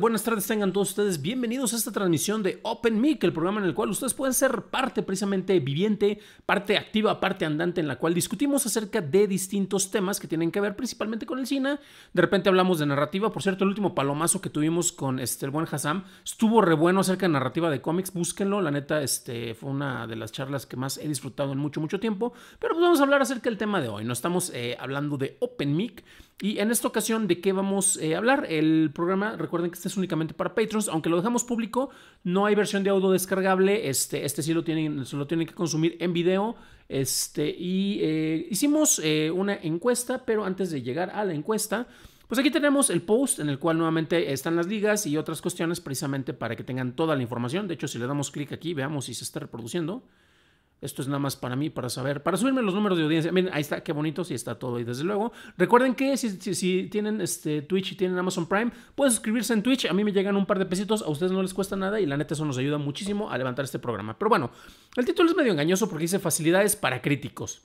Buenas tardes, tengan todos ustedes bienvenidos a esta transmisión de Open Mic, el programa en el cual ustedes pueden ser parte precisamente viviente, parte activa, parte andante, en la cual discutimos acerca de distintos temas que tienen que ver principalmente con el cine. De repente hablamos de narrativa, por cierto, el último palomazo que tuvimos con este, el buen Hassam estuvo re bueno acerca de narrativa de cómics, búsquenlo, la neta este, fue una de las charlas que más he disfrutado en mucho, mucho tiempo, pero pues vamos a hablar acerca del tema de hoy, no estamos eh, hablando de Open Mic y en esta ocasión, ¿de qué vamos a eh, hablar? El programa, recuerden que este es únicamente para Patreons, aunque lo dejamos público, no hay versión de audio descargable, este, este sí lo tienen, lo tienen que consumir en video. Este, y eh, hicimos eh, una encuesta, pero antes de llegar a la encuesta, pues aquí tenemos el post en el cual nuevamente están las ligas y otras cuestiones precisamente para que tengan toda la información. De hecho, si le damos clic aquí, veamos si se está reproduciendo. Esto es nada más para mí, para saber, para subirme los números de audiencia. Miren, ahí está, qué bonito, y está todo. Y desde luego, recuerden que si, si, tienen este Twitch y tienen Amazon Prime, pueden suscribirse en Twitch. A mí me llegan un par de pesitos, a ustedes no les cuesta nada y la neta eso nos ayuda muchísimo a levantar este programa. Pero bueno, el título es medio engañoso porque dice facilidades para críticos.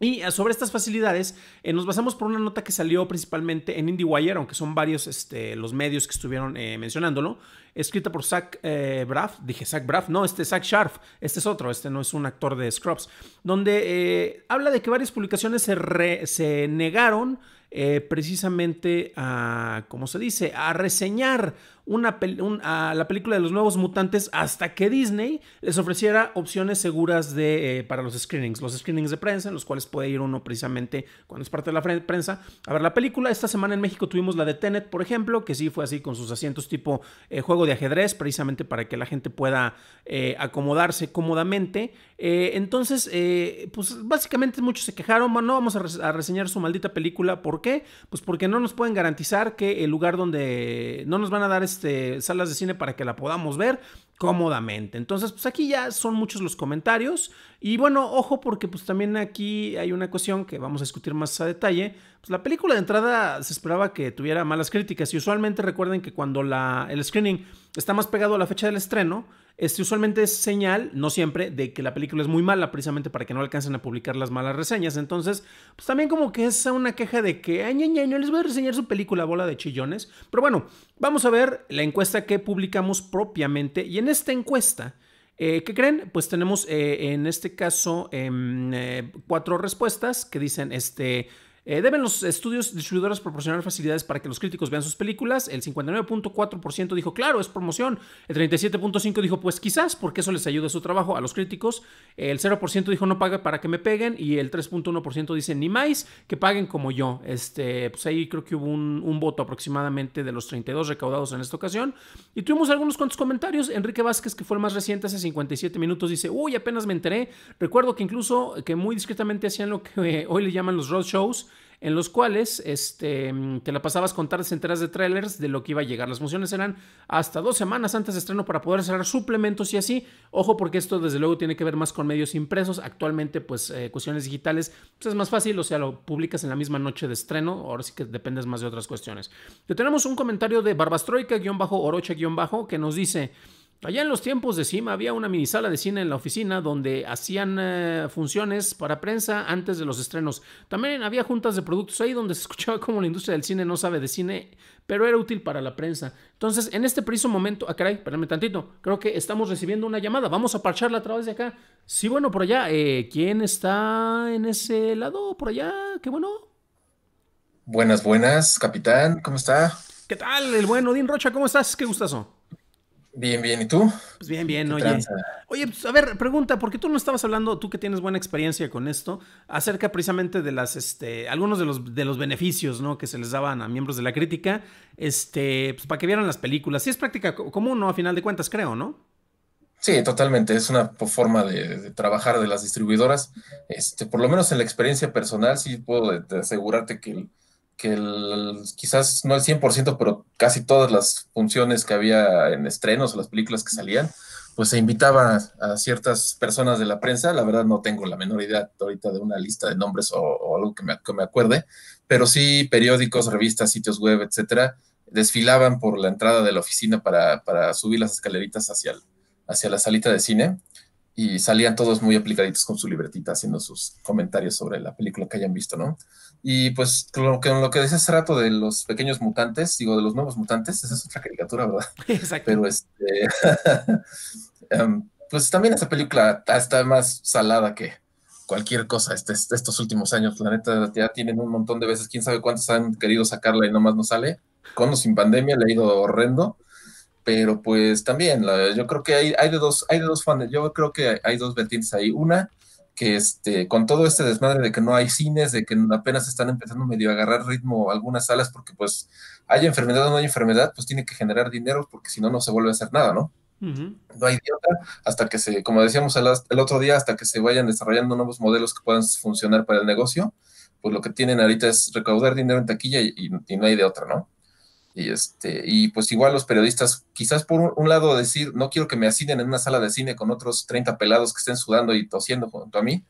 Y eh, sobre estas facilidades, eh, nos basamos por una nota que salió principalmente en IndieWire, aunque son varios este, los medios que estuvieron eh, mencionándolo, escrita por Zach Braff, dije Zach Braff, no, este Zach Sharf, este es otro, este no es un actor de Scrubs, donde habla de que varias publicaciones se, se negaron precisamente a, ¿cómo se dice?, a reseñar una a la película de los nuevos mutantes hasta que Disney les ofreciera opciones seguras de, eh, para los screenings, los screenings de prensa, en los cuales puede ir uno precisamente cuando es parte de la prensa a ver la película. Esta semana en México tuvimos la de Tenet, por ejemplo, que sí fue así con sus asientos tipo eh, juego de ajedrez, precisamente para que la gente pueda eh, acomodarse cómodamente. Eh, entonces, eh, pues básicamente muchos se quejaron, bueno, no vamos a, reseñar su maldita película, ¿por qué? Pues porque no nos pueden garantizar que el lugar donde no nos van a dar este, salas de cine para que la podamos ver cómodamente. Entonces, pues aquí ya son muchos los comentarios y bueno, ojo porque pues también aquí hay una cuestión que vamos a discutir más a detalle. Pues la película de entrada se esperaba que tuviera malas críticas y usualmente recuerden que cuando la, el screening está más pegado a la fecha del estreno, este usualmente es señal, no siempre, de que la película es muy mala, precisamente para que no alcancen a publicar las malas reseñas. Entonces, pues también como que es una queja de que, ay, ay, ay, no les voy a reseñar su película, bola de chillones. Pero bueno, vamos a ver la encuesta que publicamos propiamente. Y en esta encuesta, eh, ¿qué creen? Pues tenemos eh, en este caso em, eh, cuatro respuestas que dicen, este... Eh, deben los estudios distribuidores proporcionar facilidades para que los críticos vean sus películas. El 59.4% dijo, claro, es promoción. El 37.5% dijo, pues quizás, porque eso les ayuda a su trabajo a los críticos. El 0% dijo, no paga para que me peguen. Y el 3.1% dice, ni más, que paguen como yo. Este, pues ahí creo que hubo un, voto aproximadamente de los 32 recaudados en esta ocasión. Y tuvimos algunos cuantos comentarios. Enrique Vázquez, que fue el más reciente hace 57 minutos, dice, uy, apenas me enteré. Recuerdo que incluso que muy discretamente hacían lo que eh, hoy le llaman los roadshows en los cuales este, te la pasabas con tardes enteras de trailers de lo que iba a llegar. Las funciones eran hasta dos semanas antes de estreno para poder cerrar suplementos y así. Ojo porque esto desde luego tiene que ver más con medios impresos. Actualmente pues eh, cuestiones digitales pues es más fácil, o sea, lo publicas en la misma noche de estreno. Ahora sí que dependes más de otras cuestiones. tenemos un comentario de Barbastroika-Orocha-Bajo que nos dice... Allá en los tiempos de CIMA había una minisala de cine en la oficina donde hacían eh, funciones para prensa antes de los estrenos. También había juntas de productos ahí donde se escuchaba cómo la industria del cine no sabe de cine, pero era útil para la prensa. Entonces, en este preciso momento, ah, caray, espérame tantito, creo que estamos recibiendo una llamada. Vamos a parcharla a través de acá. Sí, bueno, por allá. Eh, ¿Quién está en ese lado? Por allá, qué bueno. Buenas, buenas, capitán, ¿cómo está? ¿Qué tal? El bueno, Odín Rocha, ¿cómo estás? Qué gustazo. Bien, bien, ¿y tú? Pues bien, bien, oye. Oye, pues, a ver, pregunta, porque tú no estabas hablando, tú que tienes buena experiencia con esto, acerca precisamente de las, este, algunos de los, de los beneficios, ¿no? Que se les daban a miembros de la crítica, este, pues, para que vieran las películas. Sí es práctica común, ¿no? A final de cuentas, creo, ¿no? Sí, totalmente. Es una forma de, trabajar de las distribuidoras. Este, por lo menos en la experiencia personal, sí puedo asegurarte que que quizás no el 100%, pero casi todas las funciones que había en estrenos o las películas que salían, pues se invitaba a ciertas personas de la prensa. La verdad no tengo la menor idea ahorita de una lista de nombres o, algo que me, acuerde, pero sí periódicos, revistas, sitios web, etcétera, desfilaban por la entrada de la oficina para, para subir las escaleritas hacia, hacia la salita de cine y salían todos muy aplicaditos con su libretita haciendo sus comentarios sobre la película que hayan visto, ¿no? Y pues lo que, lo que decía hace rato de los pequeños mutantes, digo, de los nuevos mutantes, esa es otra caricatura, ¿verdad? Exacto. Pero este, em, pues también esa película está más salada que cualquier cosa este, estos últimos años. La neta, ya tienen un montón de veces, quién sabe cuántos han querido sacarla y nomás no sale. Con o sin pandemia le ha ido horrendo. Pero pues también, yo creo que hay, hay, de dos, hay de dos fans, yo creo que hay dos vertientes ahí. Una, que este, con todo este desmadre de que no hay cines, de que apenas están empezando medio a agarrar ritmo algunas salas, porque pues hay enfermedad o no hay enfermedad, pues tiene que generar dinero, porque si no, no se vuelve a hacer nada, ¿no? No hay otra hasta que se, como decíamos el, otro día, hasta que se vayan desarrollando nuevos modelos que puedan funcionar para el negocio, pues lo que tienen ahorita es recaudar dinero en taquilla y no hay de otra, ¿no? Y, este, y pues igual los periodistas, quizás por un lado decir, no quiero que me asiden en una sala de cine con otros 30 pelados que estén sudando y tosiendo junto a mí,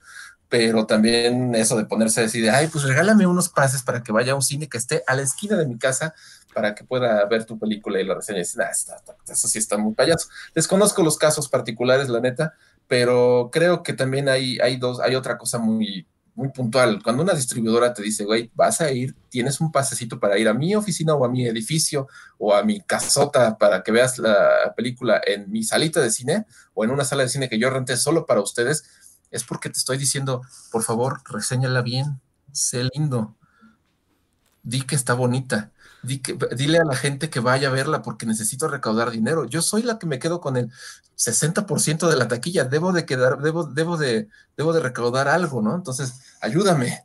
pero también eso de ponerse a decir, ay, pues regálame unos pases para que vaya a un cine que esté a la esquina de mi casa para que pueda ver tu película y la reseña. Ah, eso sí está muy payaso. Desconozco los casos particulares, la neta, pero creo que también hay, hay, dos, hay otra cosa muy muy puntual. Cuando una distribuidora te dice, güey, vas a ir, tienes un pasecito para ir a mi oficina o a mi edificio o a mi casota para que veas la película en mi salita de cine o en una sala de cine que yo renté solo para ustedes, es porque te estoy diciendo, por favor, reseñala bien, sé lindo, di que está bonita, di que, dile a la gente que vaya a verla porque necesito recaudar dinero. Yo soy la que me quedo con el 60% de la taquilla, debo de quedar, debo, de, debo de recaudar algo, ¿no? Entonces, ayúdame.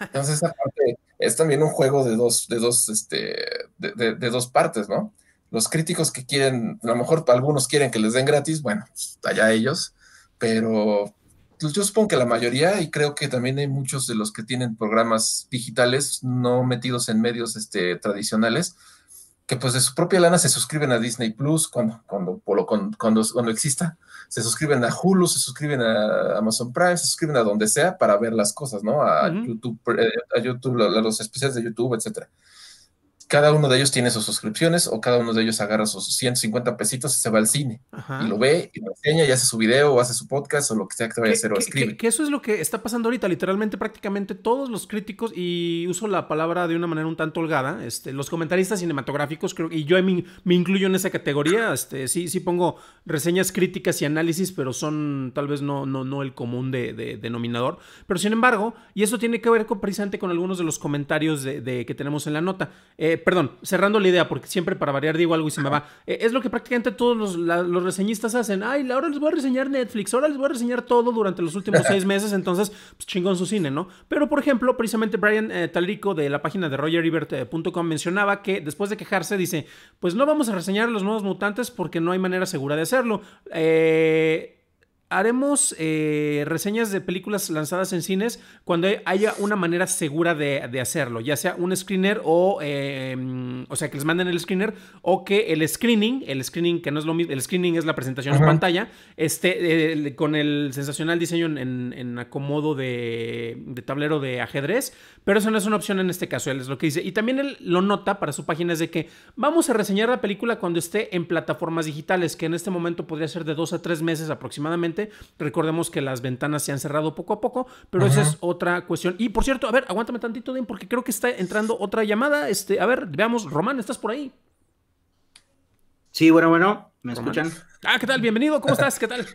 Entonces, esa parte es también un juego de dos, de dos, este, de dos partes, ¿no? Los críticos que quieren, a lo mejor algunos quieren que les den gratis, bueno, pues, allá ellos, pero pues, yo supongo que la mayoría, y creo que también hay muchos de los que tienen programas digitales no metidos en medios este, tradicionales, que pues de su propia lana se suscriben a Disney Plus cuando, cuando, cuando, cuando, exista, se suscriben a Hulu, se suscriben a Amazon Prime, se suscriben a donde sea para ver las cosas, ¿no? A YouTube, eh, a YouTube, a los especiales de YouTube, etcétera cada uno de ellos tiene sus suscripciones o cada uno de ellos agarra sus 150 pesitos y se va al cine y lo ve y lo enseña y hace su video o hace su podcast o lo que sea que vaya a hacer o escribe. Que, eso es lo que está pasando ahorita, literalmente prácticamente todos los críticos y uso la palabra de una manera un tanto holgada, este, los comentaristas cinematográficos creo y yo me, incluyo en esa categoría, este, sí sí pongo reseñas críticas y análisis, pero son tal vez no no no el común de, denominador, pero sin embargo, y eso tiene que ver precisamente con algunos de los comentarios de, que tenemos en la nota. Eh, perdón, cerrando la idea, porque siempre para variar digo algo y se me va. Eh, es lo que prácticamente todos los, reseñistas hacen. Ay, ahora les voy a reseñar Netflix, ahora les voy a reseñar todo durante los últimos seis meses, entonces, pues, chingón su cine, ¿no? Pero, por ejemplo, precisamente Brian eh, Talrico de la página de RogerEbert.com mencionaba que después de quejarse, dice: Pues no vamos a reseñar los nuevos mutantes porque no hay manera segura de hacerlo. Eh haremos eh, reseñas de películas lanzadas en cines cuando haya una manera segura de, hacerlo, ya sea un screener o, em, o sea, que les manden el screener o que el screening, el screening que no es lo mismo, el screening es la presentación en pantalla, esté con el sensacional diseño en, acomodo de, de, tablero de ajedrez, pero eso no es una opción en este caso, él es lo que dice. Y también él lo nota para su página es de que vamos a reseñar la película cuando esté en plataformas digitales, que en este momento podría ser de dos a tres meses aproximadamente Recordemos que las ventanas se han cerrado poco a poco, pero esa es otra cuestión. Y por cierto, a ver, aguántame tantito, Dean, porque creo que está entrando otra llamada. Este, a ver, veamos, Román, ¿estás por ahí? Sí, bueno, bueno, ¿me escuchan? Ah, ¿qué tal? Bienvenido, ¿cómo estás? ¿Qué tal?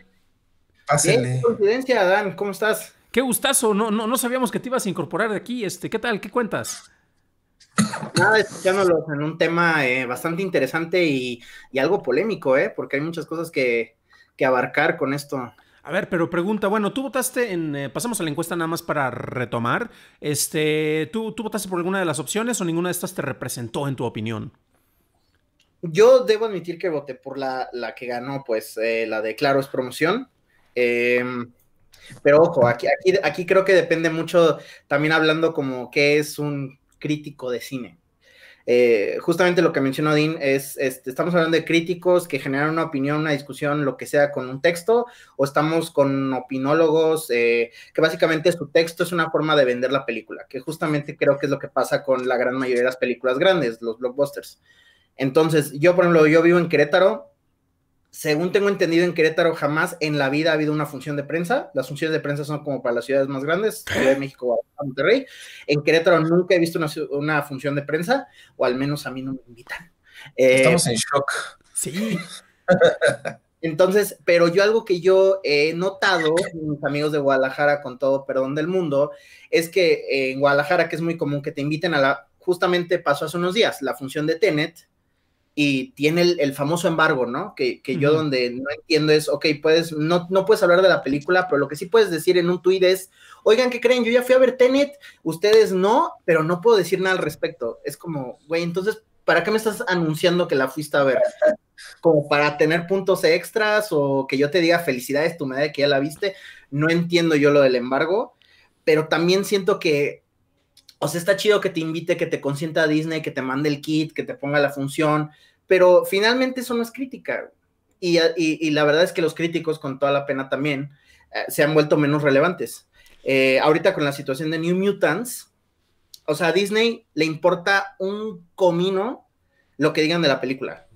Pásale coincidencia, Dan, ¿cómo estás? Qué gustazo, no, no, no sabíamos que te ibas a incorporar de aquí. Este, ¿qué tal? ¿Qué cuentas? Nada, escuchándolos en un tema eh, bastante interesante y, algo polémico, eh, porque hay muchas cosas que, que abarcar con esto. A ver, pero pregunta, bueno, tú votaste en, eh, pasamos a la encuesta nada más para retomar, este, ¿tú, ¿tú votaste por alguna de las opciones o ninguna de estas te representó en tu opinión? Yo debo admitir que voté por la, la que ganó, pues, eh, la de Claro es promoción. Em, pero ojo, aquí, aquí creo que depende mucho, también hablando como que es un crítico de cine. Eh, justamente lo que mencionó Dean es, este, estamos hablando de críticos que generan una opinión, una discusión, lo que sea, con un texto, o estamos con opinólogos, eh, que básicamente su texto es una forma de vender la película, que justamente creo que es lo que pasa con la gran mayoría de las películas grandes, los blockbusters. Entonces, yo, por ejemplo, yo vivo en Querétaro, según tengo entendido, en Querétaro jamás en la vida ha habido una función de prensa. Las funciones de prensa son como para las ciudades más grandes, Ciudad de México, Monterrey. En Querétaro nunca he visto una, función de prensa, o al menos a mí no me invitan. Eh, Estamos en shock. Sí. Entonces, pero yo algo que yo he notado, mis amigos de Guadalajara, con todo perdón del mundo, es que en Guadalajara, que es muy común que te inviten a la, justamente pasó hace unos días, la función de Tenet, y tiene el, famoso embargo, ¿no? Que, yo donde no entiendo es, ok, puedes, no, no puedes hablar de la película, pero lo que sí puedes decir en un tuit es, oigan, ¿qué creen? Yo ya fui a ver Tenet, ustedes no, pero no puedo decir nada al respecto. Es como, güey, entonces, ¿para qué me estás anunciando que la fuiste a ver? Como para tener puntos extras o que yo te diga felicidades, tu madre que ya la viste. No entiendo yo lo del embargo, pero también siento que o sea, está chido que te invite, que te consienta a Disney, que te mande el kit, que te ponga la función, pero finalmente eso no es crítica. Y, la verdad es que los críticos, con toda la pena también, eh, se han vuelto menos relevantes. Eh, ahorita con la situación de New Mutants, o sea, a Disney le importa un comino lo que digan de la película.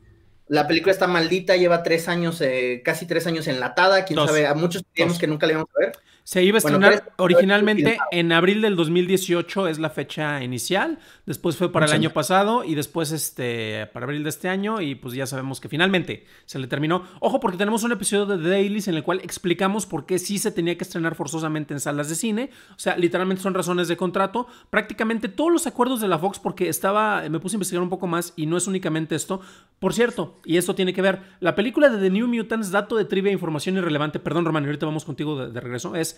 La película está maldita, lleva tres años, eh, casi tres años enlatada, quién sabe, a muchos que nunca la íbamos a ver. Se iba a estrenar originalmente en abril del 2018, es la fecha inicial. Después fue para el año pasado y después este, para abril de este año. Y pues ya sabemos que finalmente se le terminó. Ojo, porque tenemos un episodio de Dailies en el cual explicamos por qué sí se tenía que estrenar forzosamente en salas de cine. O sea, literalmente son razones de contrato. Prácticamente todos los acuerdos de la Fox, porque estaba, me puse a investigar un poco más y no es únicamente esto. Por cierto, y esto tiene que ver, la película de The New Mutants, dato de trivia, información irrelevante, perdón Román, ahorita vamos contigo de regreso, es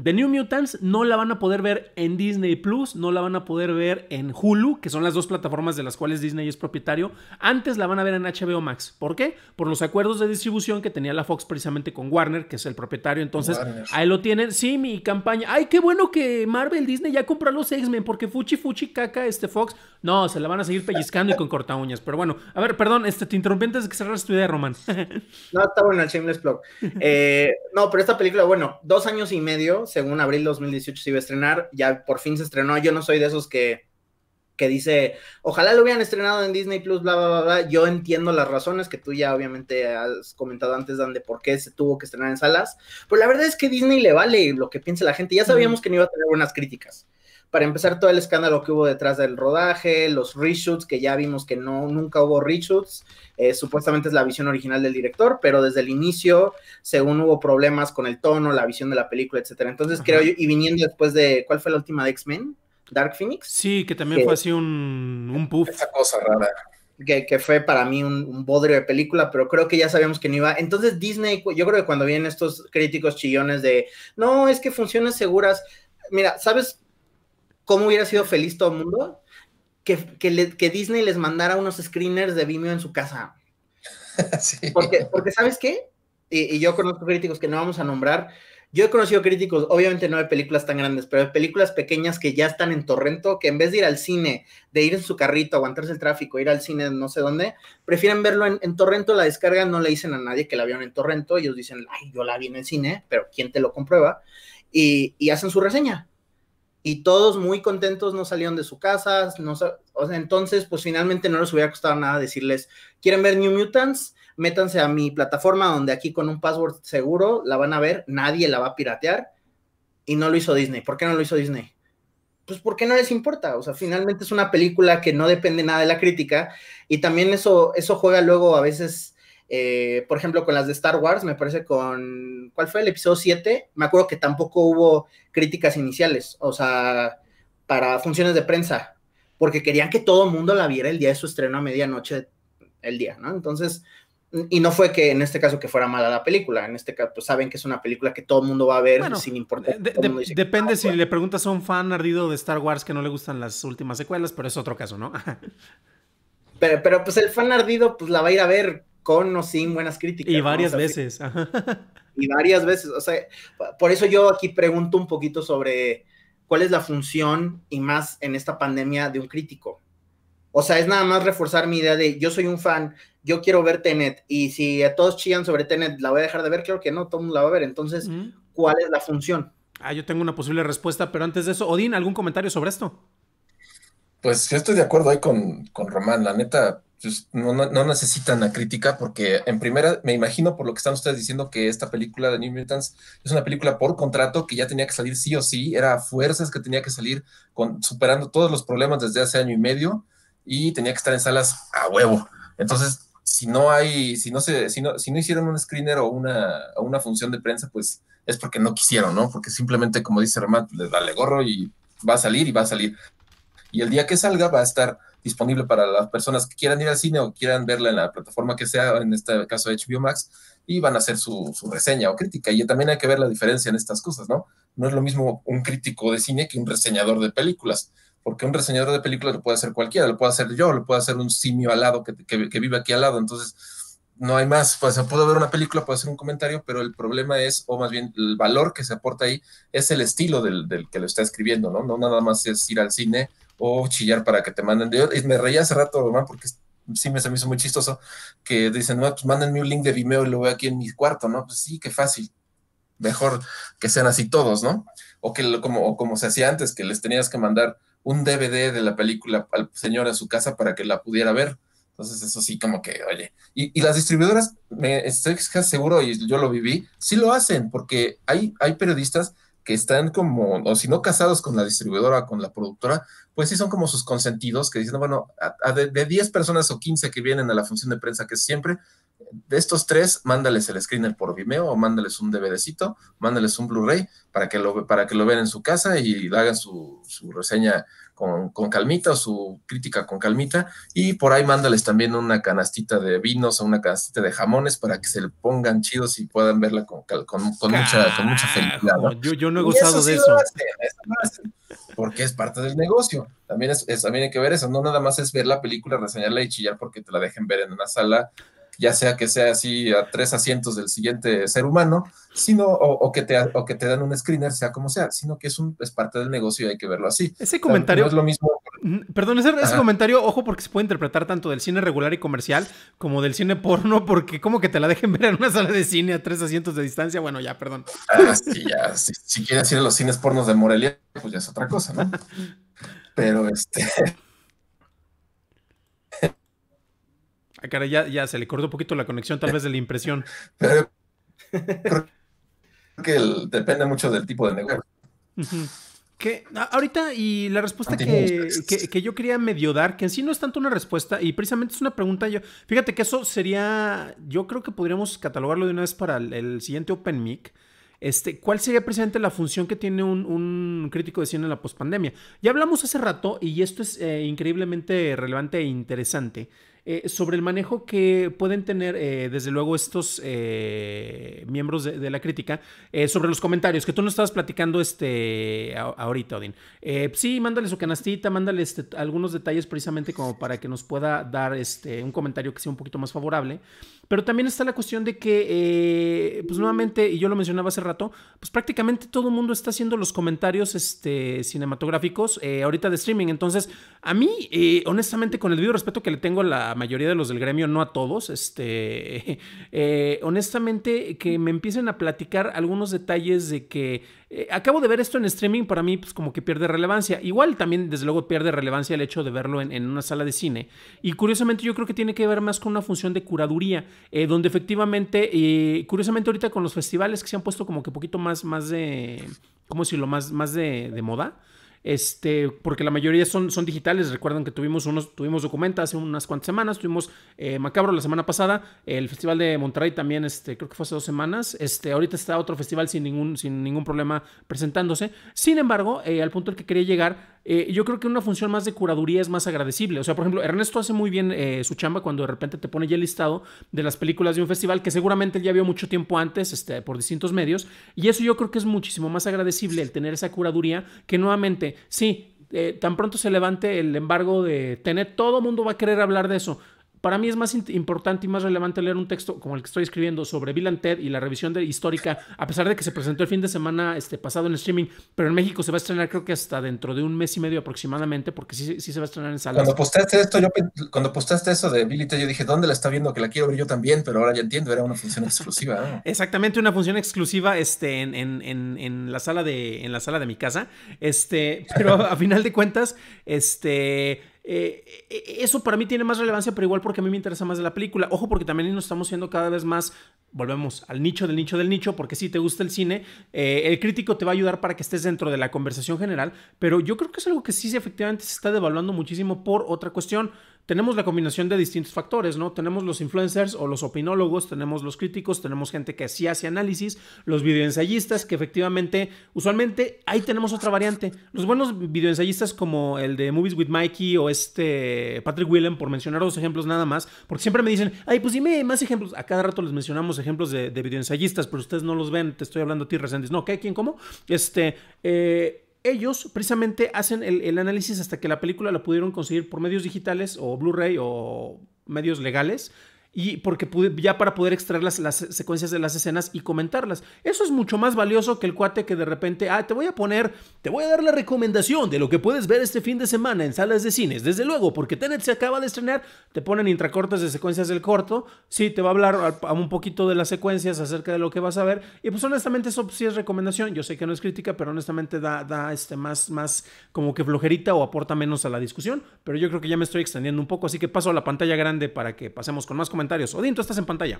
The New Mutants no la van a poder ver en Disney Plus, no la van a poder ver en Hulu, que son las dos plataformas de las cuales Disney es propietario. Antes la van a ver en HBO Max. ¿Por qué? Por los acuerdos de distribución que tenía la Fox precisamente con Warner, que es el propietario. Entonces, ahí lo tienen. Sí, mi campaña. Ay, qué bueno que Marvel Disney ya compró los X-Men, porque Fuchi Fuchi caca este Fox. No, se la van a seguir pellizcando y con corta uñas. Pero bueno, a ver, perdón, este, te interrumpí antes de que cerraras tu idea, Román. no, está bueno el Shameless Blog. Eh, no, pero esta película, bueno, dos años y medio según abril 2018 se iba a estrenar, ya por fin se estrenó. Yo no soy de esos que, que dice, ojalá lo hubieran estrenado en Disney Plus, bla, bla, bla, bla. Yo entiendo las razones que tú ya obviamente has comentado antes, Dan, de por qué se tuvo que estrenar en salas. Pero la verdad es que Disney le vale lo que piense la gente. Ya sabíamos que no iba a tener buenas críticas para empezar todo el escándalo que hubo detrás del rodaje, los reshoots, que ya vimos que no, nunca hubo reshoots, eh, supuestamente es la visión original del director, pero desde el inicio, según hubo problemas con el tono, la visión de la película, etcétera. Entonces creo yo, y viniendo después de, ¿cuál fue la última de X-Men? Dark Phoenix. Sí, que también fue así un, un Esa cosa rara. Que, fue para mí un, un, bodrio de película, pero creo que ya sabíamos que no iba. Entonces Disney, yo creo que cuando vienen estos críticos chillones de, no, es que funciones seguras, mira, ¿sabes cómo hubiera sido feliz todo el mundo que, que, Disney les mandara unos screeners de Vimeo en su casa. Porque, porque, ¿sabes qué? Y, yo conozco críticos que no vamos a nombrar. Yo he conocido críticos, obviamente no de películas tan grandes, pero de películas pequeñas que ya están en Torrento, que en vez de ir al cine, de ir en su carrito, aguantarse el tráfico, ir al cine no sé dónde, prefieren verlo en, Torrento, la descarga, no le dicen a nadie que la vieron en Torrento, ellos dicen, ay, yo la vi en el cine, pero ¿quién te lo comprueba? y hacen su reseña y todos muy contentos no salieron de su casa, entonces pues finalmente no les hubiera costado nada decirles, ¿quieren ver New Mutants? Métanse a mi plataforma donde aquí con un password seguro la van a ver, nadie la va a piratear y no lo hizo Disney. ¿Por qué no lo hizo Disney? Pues porque no les importa, o sea, finalmente es una película que no depende nada de la crítica y también eso, eso juega luego a veces eh, por ejemplo, con las de Star Wars, me parece con, ¿cuál fue el episodio 7? Me acuerdo que tampoco hubo críticas iniciales, o sea, para funciones de prensa, porque querían que todo el mundo la viera el día de su estreno a medianoche el día, ¿no? Entonces, y no fue que en este caso que fuera mala la película, en este caso pues saben que es una película que todo el mundo va a ver sin importar. depende ah, si le preguntas a un fan ardido de Star Wars que no le gustan las últimas secuelas, pero es otro caso, ¿no? pero, pero pues el fan ardido pues la va a ir a ver con o sin buenas críticas. Y varias veces. Y varias veces. O sea, por eso yo aquí pregunto un poquito sobre cuál es la función y más en esta pandemia de un crítico. O sea, es nada más reforzar mi idea de yo soy un fan, yo quiero ver Tenet y si a todos chillan sobre Tenet, ¿la voy a dejar de ver? Claro que no, todo el mundo la va a ver. Entonces, ¿cuál es la función? Ah, yo tengo una posible respuesta, pero antes de eso, Odín, ¿algún comentario sobre esto? Pues yo estoy de acuerdo ahí con, con Román. La neta, pues, no, no, necesitan la crítica porque en primera me imagino por lo que están ustedes diciendo que esta película de New Mutants es una película por contrato que ya tenía que salir sí o sí, era fuerzas que tenía que salir con, superando todos los problemas desde hace año y medio y tenía que estar en salas a huevo. Entonces, si no hay, si no se, si no, si no hicieron un screener o una, una función de prensa, pues es porque no quisieron, ¿no? Porque simplemente, como dice Ramat, pues, le dale gorro y va a salir y va a salir. Y el día que salga va a estar disponible para las personas que quieran ir al cine o quieran verla en la plataforma que sea, en este caso HBO Max, y van a hacer su, reseña o crítica. Y también hay que ver la diferencia en estas cosas, ¿no? No es lo mismo un crítico de cine que un reseñador de películas, porque un reseñador de películas lo puede hacer cualquiera, lo puede hacer yo, lo puede hacer un simio al lado que, que, vive aquí al lado. Entonces, no hay más. Pues se ver una película, puede hacer un comentario, pero el problema es, o más bien el valor que se aporta ahí, es el estilo del, del, que lo está escribiendo, ¿no? No nada más es ir al cine o chillar para que te manden. y me reía hace rato, Román, porque sí me, se me hizo muy chistoso, que dicen, no, pues mándenme un link de Vimeo y lo veo aquí en mi cuarto, ¿no? Pues sí, qué fácil. Mejor que sean así todos, ¿no? O que como, como se hacía antes, que les tenías que mandar un DVD de la película al señor a su casa para que la pudiera ver. Entonces, eso sí, como que, oye. Y, las distribuidoras, me estoy seguro, y yo lo viví, sí lo hacen, porque hay, hay periodistas que están como, o si no casados con la distribuidora, con la productora, pues sí son como sus consentidos que dicen, bueno, de, 10 personas o 15 que vienen a la función de prensa, que es siempre, de estos tres, mándales el screener por Vimeo o mándales un DVDcito, mándales un Blu-ray para, que lo, para que lo vean en su casa y hagan su, su reseña con, calmita o su crítica con calmita. Y por ahí mándales también una canastita de vinos o una canastita de jamones para que se le pongan chidos y puedan verla con, mucha, con mucha felicidad. Yo, yo, no he gozado de eso. porque es parte del negocio. También, es, también hay que ver eso. No nada más es ver la película, reseñarla y chillar porque te la dejen ver en una sala ya sea que sea así a tres asientos del siguiente ser humano, sino o, que te, que te dan un screener, sea como sea, sino que es, un, es parte del negocio y hay que verlo así. Ese comentario... es lo mismo. Perdón, ese, comentario, ojo, porque se puede interpretar tanto del cine regular y comercial como del cine porno, porque como que te la dejen ver en una sala de cine a tres asientos de distancia, bueno, ya, perdón. Ah, si, si quieres ir a los cines pornos de Morelia, pues ya es otra cosa, ¿no? Pero este... Ah, cara, ya, se le cortó un poquito la conexión, tal vez de la impresión. Pero creo que depende mucho del tipo de negocio. ahorita, y la respuesta que, yo quería medio dar, que en sí no es tanto una respuesta, y precisamente es una pregunta yo. Fíjate que eso sería. Yo creo que podríamos catalogarlo de una vez para el, siguiente Open Mic. Este, ¿Cuál sería precisamente la función que tiene un, crítico de cine en la pospandemia? Ya hablamos hace rato, y esto es eh, increíblemente relevante e interesante. Eh, sobre el manejo que pueden tener, eh, desde luego, estos eh, miembros de, la crítica, sobre los comentarios que tú no estabas platicando este, ahorita, Odín. sí, mándale su canastita, mándale este, algunos detalles precisamente como para que nos pueda dar este, un comentario que sea un poquito más favorable. Pero también está la cuestión de que, pues nuevamente, y yo lo mencionaba hace rato, pues prácticamente todo el mundo está haciendo los comentarios este, cinematográficos ahorita de streaming. Entonces, a mí, honestamente, con el vivo respeto que le tengo a la mayoría de los del gremio, no a todos, este, eh, honestamente, que me empiecen a platicar algunos detalles de que eh, acabo de ver esto en streaming, para mí pues como que pierde relevancia. Igual también, desde luego, pierde relevancia el hecho de verlo en, una sala de cine. Y curiosamente yo creo que tiene que ver más con una función de curaduría, eh, donde efectivamente, curiosamente ahorita con los festivales que se han puesto como que poquito más, más de, ¿cómo decirlo?, más, más de, de moda este, porque la mayoría son, son digitales. recuerdan que tuvimos unos, tuvimos documenta hace unas cuantas semanas, tuvimos eh, Macabro la semana pasada, el Festival de Monterrey también, este, creo que fue hace dos semanas. Este, ahorita está otro festival sin ningún, sin ningún problema presentándose. Sin embargo, eh, al punto al que quería llegar eh, yo creo que una función más de curaduría es más agradecible. O sea, por ejemplo, Ernesto hace muy bien eh, su chamba cuando de repente te pone ya el listado de las películas de un festival que seguramente él ya vio mucho tiempo antes este, por distintos medios. Y eso yo creo que es muchísimo más agradecible el tener esa curaduría que nuevamente, sí, eh, tan pronto se levante el embargo de tener todo mundo va a querer hablar de eso para mí es más importante y más relevante leer un texto como el que estoy escribiendo sobre Bill Ted y la revisión histórica, a pesar de que se presentó el fin de semana este, pasado en streaming, pero en México se va a estrenar creo que hasta dentro de un mes y medio aproximadamente, porque sí, se va a estrenar en salas. Cuando postaste esto, yo, cuando postaste eso de Bill y Ted, yo dije, ¿dónde la está viendo? Que la quiero ver yo también, pero ahora ya entiendo, era una función exclusiva. Exactamente, una función exclusiva este, en, en, la sala de, en la sala de mi casa, este, pero a final de cuentas, este eh, eso para mí tiene más relevancia, pero igual porque a mí me interesa más de la película. Ojo, porque también nos estamos viendo cada vez más, volvemos al nicho del nicho del nicho, porque si te gusta el cine, eh, el crítico te va a ayudar para que estés dentro de la conversación general, pero yo creo que es algo que sí efectivamente se está devaluando muchísimo por otra cuestión tenemos la combinación de distintos factores, ¿no? Tenemos los influencers o los opinólogos, tenemos los críticos, tenemos gente que sí hace análisis, los videoensayistas, que efectivamente, usualmente ahí tenemos otra variante. Los buenos videoensayistas como el de Movies with Mikey o este Patrick Willem, por mencionar dos ejemplos nada más, porque siempre me dicen, ay, pues dime más ejemplos. A cada rato les mencionamos ejemplos de, videoensayistas, pero ustedes no los ven, te estoy hablando a ti, recientes, No, ¿qué? ¿Quién? ¿Cómo? Este, eh, ellos precisamente hacen el, análisis hasta que la película la pudieron conseguir por medios digitales o Blu-ray o medios legales y porque ya para poder extraer las, secuencias de las escenas y comentarlas. Eso es mucho más valioso que el cuate que de repente, ah, te voy a poner, te voy a dar la recomendación de lo que puedes ver este fin de semana en salas de cines. Desde luego, porque Tenet se acaba de estrenar, te ponen intracortes de secuencias del corto, sí, te va a hablar a, un poquito de las secuencias acerca de lo que vas a ver. Y pues honestamente eso sí es recomendación, yo sé que no es crítica, pero honestamente da, da este, más, más como que flojerita o aporta menos a la discusión, pero yo creo que ya me estoy extendiendo un poco, así que paso a la pantalla grande para que pasemos con más comentarios comentarios. Odín, estás en pantalla.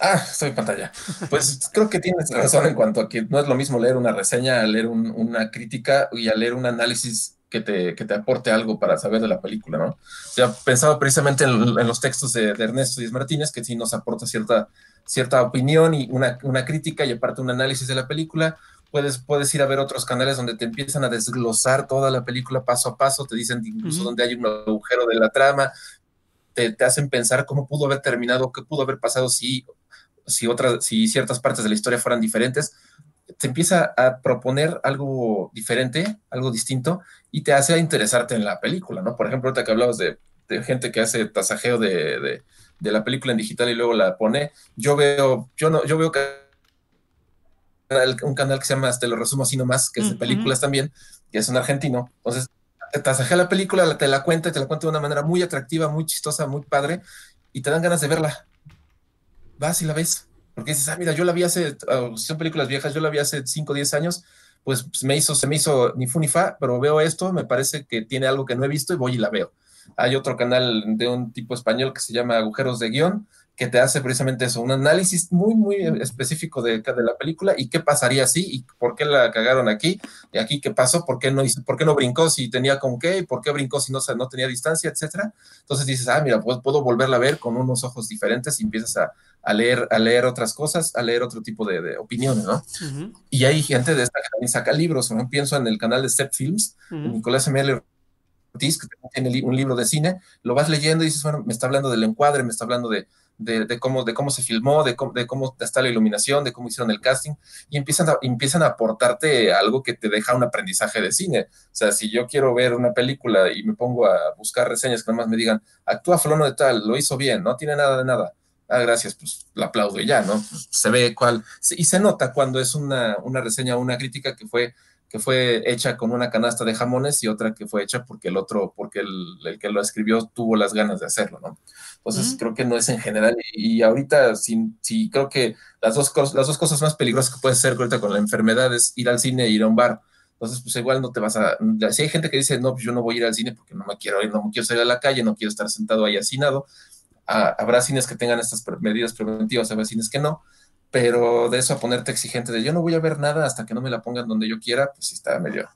Ah, estoy en pantalla. Pues creo que tienes razón en cuanto a que no es lo mismo leer una reseña, leer una crítica y a leer un análisis que te, aporte algo para saber de la película, ¿no? Ya pensaba precisamente en, los textos de, Ernesto Díaz Martínez, que sí nos aporta cierta, cierta opinión y una, crítica y aparte un análisis de la película. Puedes, puedes ir a ver otros canales donde te empiezan a desglosar toda la película paso a paso, te dicen incluso dónde hay un agujero de la trama, te, hacen pensar cómo pudo haber terminado, qué pudo haber pasado si, si, otras, si ciertas partes de la historia fueran diferentes. Te empieza a proponer algo diferente, algo distinto, y te hace interesarte en la película, ¿no? Por ejemplo, ahorita que hablabas de, gente que hace tasajeo de, la película en digital y luego la pone, yo veo, yo no, yo veo que un canal que se llama, te lo resumo así nomás, que es de películas también, que es un argentino. Entonces, te tasajea la película, te la cuenta y te la cuenta de una manera muy atractiva, muy chistosa, muy padre, y te dan ganas de verla. Vas y la ves. Porque dices, ah, mira, yo la vi hace, oh, son películas viejas, yo la vi hace 5 o 10 años, pues, pues, me hizo, se me hizo ni fu ni fa, pero veo esto, me parece que tiene algo que no he visto y voy y la veo. Hay otro canal de un tipo español que se llama Agujeros de Guión, que te hace precisamente eso, un análisis muy, muy específico de, de, la película y qué pasaría así y por qué la cagaron aquí, y aquí qué pasó, por qué no, por qué no brincó si tenía con qué, y por qué brincó si no, no tenía distancia, etcétera. Entonces dices, ah, mira, pues puedo volverla a ver con unos ojos diferentes y empiezas a, leer, a leer otras cosas, a leer otro tipo de, opiniones, ¿no? Y hay gente de esta que saca libros, ¿no? Pienso en el canal de Step Films, Nicolás M Ortiz, que tiene un libro de cine, lo vas leyendo y dices, bueno, me está hablando del encuadre, me está hablando de de, cómo, de cómo se filmó, de cómo, está la iluminación, de cómo hicieron el casting, y empiezan a, empiezan a aportarte algo que te deja un aprendizaje de cine. O sea, si yo quiero ver una película y me pongo a buscar reseñas que más me digan, actúa Flono de tal, lo hizo bien, no tiene nada de nada. Ah, gracias, pues la aplaudo y ya, ¿no? Se ve cuál. Y se nota cuando es una, una reseña una crítica que fue que fue hecha con una canasta de jamones y otra que fue hecha porque el otro, porque el, que lo escribió tuvo las ganas de hacerlo, ¿no? Entonces creo que no es en general y, ahorita sí, creo que las dos, las dos cosas más peligrosas que puedes hacer ahorita con la enfermedad es ir al cine e ir a un bar. Entonces, pues igual no te vas a... Si hay gente que dice, no, pues yo no voy a ir al cine porque no me quiero ir, no me quiero salir a la calle, no quiero estar sentado ahí asinado, ah, habrá cines que tengan estas medidas preventivas, habrá cines que no, pero de eso a ponerte exigente de yo no voy a ver nada hasta que no me la pongan donde yo quiera, pues sí está medio.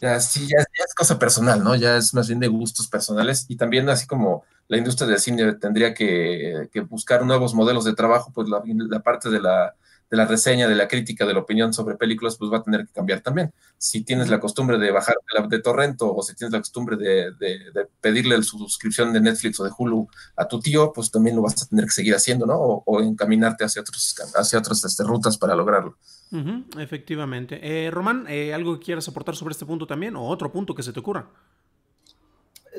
Ya, sí, ya, es cosa personal, ¿no? Ya es más bien de gustos personales y también así como la industria del cine tendría que, buscar nuevos modelos de trabajo, pues la parte de la de la reseña, de la crítica, de la opinión sobre películas, pues va a tener que cambiar también. Si tienes la costumbre de bajar de, torrento o si tienes la costumbre de, pedirle su suscripción de Netflix o de Hulu a tu tío, pues también lo vas a tener que seguir haciendo, ¿no? O, encaminarte hacia, otros, hacia otras este, rutas para lograrlo. efectivamente. Eh, Román, eh, ¿algo que quieras aportar sobre este punto también o otro punto que se te ocurra?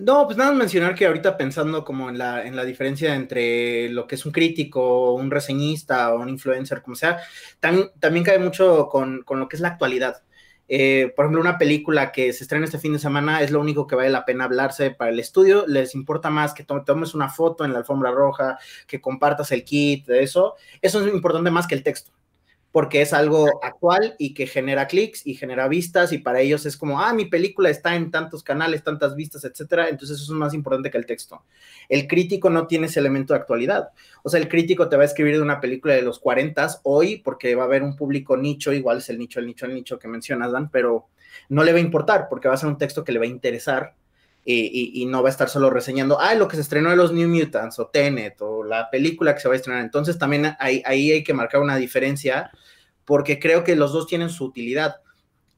No, pues nada más mencionar que ahorita pensando como en la, en la diferencia entre lo que es un crítico, un reseñista o un influencer, como sea, también cae mucho con, con, lo que es la actualidad. Eh, por ejemplo, una película que se estrena este fin de semana es lo único que vale la pena hablarse para el estudio. Les importa más que tomes una foto en la alfombra roja, que compartas el kit, eso. Eso es importante más que el texto porque es algo actual y que genera clics y genera vistas y para ellos es como, ah, mi película está en tantos canales, tantas vistas, etcétera, entonces eso es más importante que el texto. El crítico no tiene ese elemento de actualidad. O sea, el crítico te va a escribir de una película de los 40 hoy porque va a haber un público nicho, igual es el nicho, el nicho, el nicho que mencionas, Dan, pero no le va a importar porque va a ser un texto que le va a interesar y, no va a estar solo reseñando, ah, lo que se estrenó de los New Mutants o Tenet o la película que se va a estrenar. Entonces también hay, ahí hay que marcar una diferencia porque creo que los dos tienen su utilidad.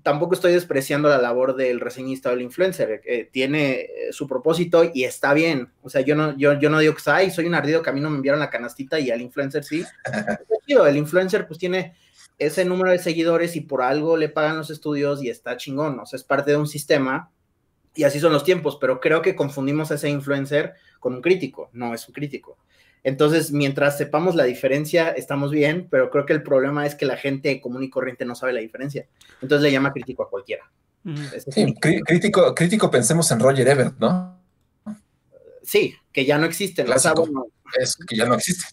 Tampoco estoy despreciando la labor del reseñista o el influencer, eh, tiene eh, su propósito y está bien. O sea, yo no, yo, yo no digo que soy un ardido que a mí no me enviaron la canastita y al influencer sí. el influencer pues tiene ese número de seguidores y por algo le pagan los estudios y está chingón, o sea, es parte de un sistema y así son los tiempos, pero creo que confundimos a ese influencer con un crítico, no es un crítico. Entonces, mientras sepamos la diferencia, estamos bien, pero creo que el problema es que la gente común y corriente no sabe la diferencia. Entonces le llama crítico a cualquiera. Mm. Sí, crítico, crítico, pensemos en Roger Ebert, ¿no? Sí, que ya no existe. ¿no? es que ya no existe.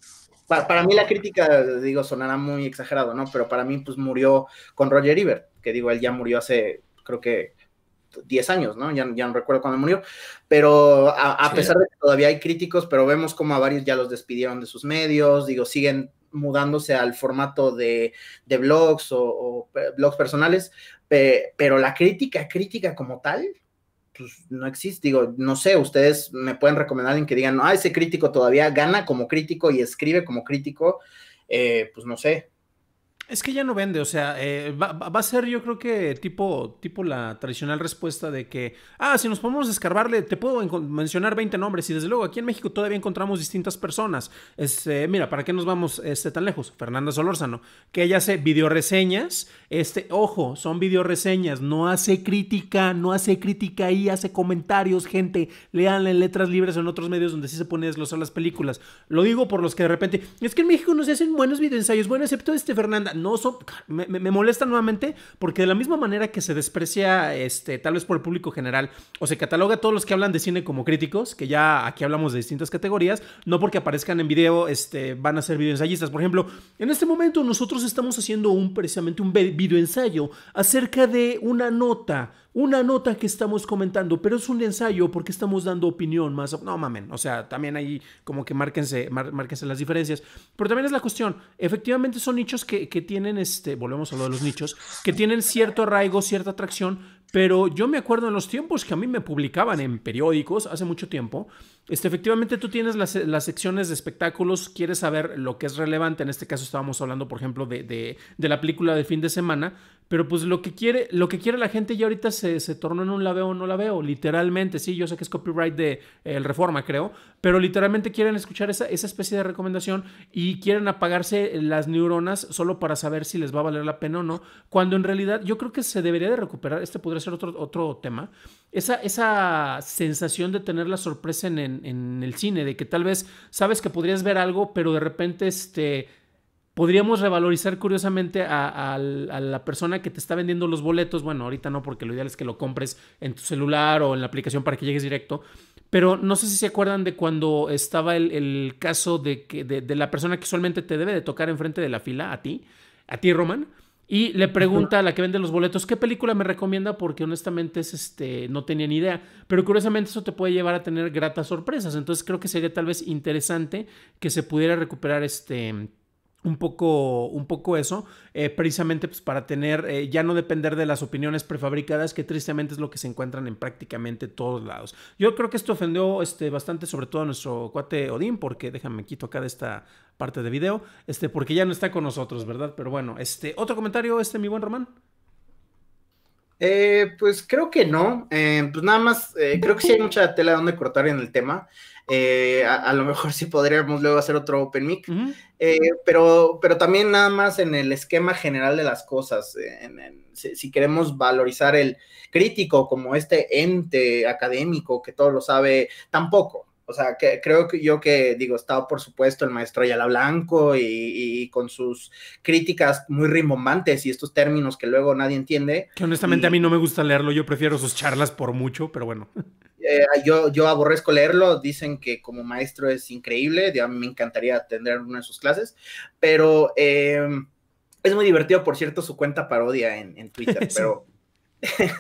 Para, para, mí la crítica, digo, sonará muy exagerado, ¿no? Pero para mí, pues murió con Roger Ebert, que digo, él ya murió hace, creo que 10 años, ¿no? Ya, ya no recuerdo cuándo murió, pero a, pesar de que todavía hay críticos, pero vemos como a varios ya los despidieron de sus medios, digo, siguen mudándose al formato de, blogs o, eh, blogs personales, pero la crítica, crítica como tal, pues no existe. Digo, no sé, ustedes me pueden recomendar en alguien que digan, ah, ese crítico todavía gana como crítico y escribe como crítico, eh, pues no sé, es que ya no vende, o sea, eh, va, a ser yo creo que tipo, tipo la tradicional respuesta de que, ah, si nos podemos escarbarle, te puedo mencionar 20 nombres y desde luego aquí en México todavía encontramos distintas personas. Este, mira, ¿para qué nos vamos este, tan lejos? Fernanda Solórzano, que ella hace videoreseñas, este, ojo, son videoreseñas, no hace crítica, no hace crítica y hace comentarios, gente, leanla en letras libres en otros medios donde sí se pone a desglosar las películas. Lo digo por los que de repente, es que en México no se hacen buenos videoensayos, bueno, excepto este Fernanda no me, molesta nuevamente porque de la misma manera que se desprecia, este, tal vez por el público general, o se cataloga a todos los que hablan de cine como críticos, que ya aquí hablamos de distintas categorías, no porque aparezcan en video, este, van a ser videoensayistas. Por ejemplo, en este momento nosotros estamos haciendo un, precisamente un videoensayo acerca de una nota una nota que estamos comentando, pero es un ensayo porque estamos dando opinión más. No mamen, o sea, también ahí como que márquense, las diferencias. Pero también es la cuestión, efectivamente son nichos que, que, tienen, este, volvemos a lo de los nichos, que tienen cierto arraigo, cierta atracción, pero yo me acuerdo en los tiempos que a mí me publicaban en periódicos hace mucho tiempo, este, efectivamente tú tienes las, secciones de espectáculos, quieres saber lo que es relevante, en este caso estábamos hablando, por ejemplo, de, de la película de fin de semana, pero pues lo que quiere, lo que quiere la gente ya ahorita se, se tornó en un la veo o no la veo, literalmente. Sí, yo sé que es copyright de eh, el Reforma, creo, pero literalmente quieren escuchar esa, especie de recomendación y quieren apagarse las neuronas solo para saber si les va a valer la pena o no, cuando en realidad yo creo que se debería de recuperar, este podría ser otro, tema, esa, esa sensación de tener la sorpresa en, en el cine, de que tal vez sabes que podrías ver algo, pero de repente este podríamos revalorizar curiosamente a, la persona que te está vendiendo los boletos. Bueno, ahorita no, porque lo ideal es que lo compres en tu celular o en la aplicación para que llegues directo. Pero no sé si se acuerdan de cuando estaba el, caso de, que, de, la persona que usualmente te debe de tocar enfrente de la fila, a ti, a ti, Roman. Y le pregunta a la que vende los boletos qué película me recomienda porque honestamente es este, no tenía ni idea. Pero curiosamente eso te puede llevar a tener gratas sorpresas. Entonces creo que sería tal vez interesante que se pudiera recuperar este un poco, un poco eso, eh, precisamente pues para tener, eh, ya no depender de las opiniones prefabricadas, que tristemente es lo que se encuentran en prácticamente todos lados. Yo creo que esto ofendió este, bastante, sobre todo a nuestro cuate Odín, porque déjame quito acá de esta parte de video, este, porque ya no está con nosotros, ¿verdad? Pero bueno, este, otro comentario, este, mi buen Román. Eh, pues creo que no, pues nada más, creo que sí hay mucha tela donde cortar en el tema. Eh, a, lo mejor sí podríamos luego hacer otro open mic, eh, pero, pero también nada más en el esquema general de las cosas, eh, si, queremos valorizar el crítico como este ente académico que todo lo sabe, tampoco. O sea, que, creo que yo que digo, estaba por supuesto el maestro Ayala Blanco y, con sus críticas muy rimbombantes y estos términos que luego nadie entiende. Que honestamente a mí no me gusta leerlo, yo prefiero sus charlas por mucho, pero bueno. Eh, yo, yo aborrezco leerlo, dicen que como maestro es increíble, a me encantaría tener una de sus clases, pero eh, es muy divertido, por cierto, su cuenta parodia en, Twitter, pero